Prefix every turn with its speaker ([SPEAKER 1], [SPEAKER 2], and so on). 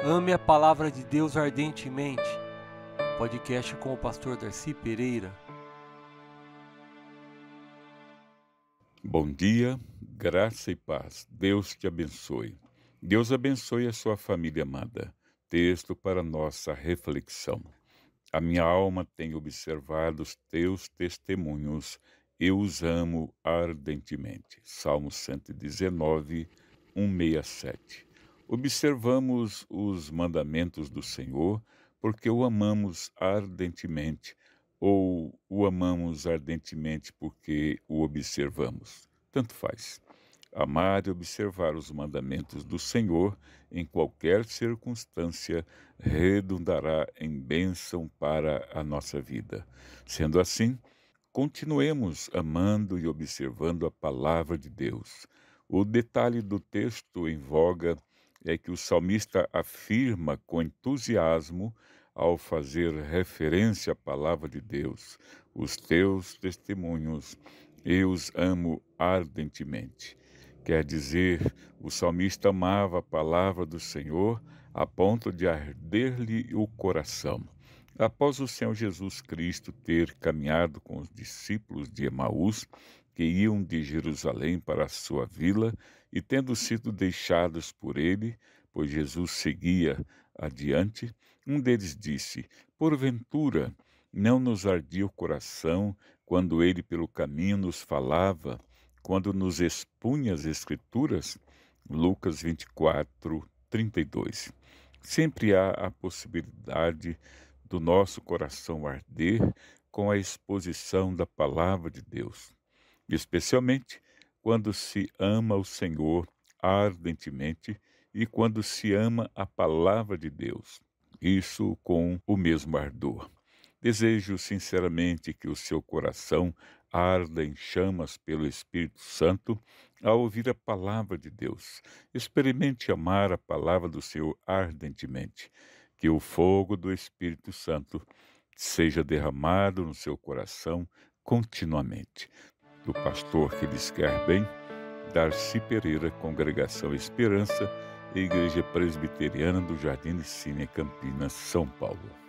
[SPEAKER 1] Ame a Palavra de Deus ardentemente. Podcast com o pastor Darcy Pereira. Bom dia, graça e paz. Deus te abençoe. Deus abençoe a sua família amada. Texto para nossa reflexão. A minha alma tem observado os teus testemunhos, eu os amo ardentemente. Salmo 119, 167. Observamos os mandamentos do Senhor porque o amamos ardentemente, ou o amamos ardentemente porque o observamos. Tanto faz. Amar e observar os mandamentos do Senhor em qualquer circunstância redundará em bênção para a nossa vida. Sendo assim, continuemos amando e observando a palavra de Deus. O detalhe do texto em voga é que o salmista afirma com entusiasmo ao fazer referência à palavra de Deus: Os teus testemunhos eu os amo ardentemente. Quer dizer, o salmista amava a palavra do Senhor a ponto de arder-lhe o coração. Após o Senhor Jesus Cristo ter caminhado com os discípulos de Emaús, que iam de Jerusalém para a sua vila e tendo sido deixados por ele, pois Jesus seguia adiante, um deles disse: Porventura, não nos ardia o coração quando ele pelo caminho nos falava, quando nos expunha as Escrituras? Lucas 24, 32. Sempre há a possibilidade do nosso coração arder com a exposição da palavra de Deus especialmente quando se ama o Senhor ardentemente e quando se ama a palavra de Deus, isso com o mesmo ardor. Desejo sinceramente que o seu coração arda em chamas pelo Espírito Santo ao ouvir a palavra de Deus. Experimente amar a palavra do Senhor ardentemente. Que o fogo do Espírito Santo seja derramado no seu coração continuamente do pastor que lhes quer bem, Darcy Pereira, Congregação Esperança e Igreja Presbiteriana do Jardim de Cine, Campinas, São Paulo.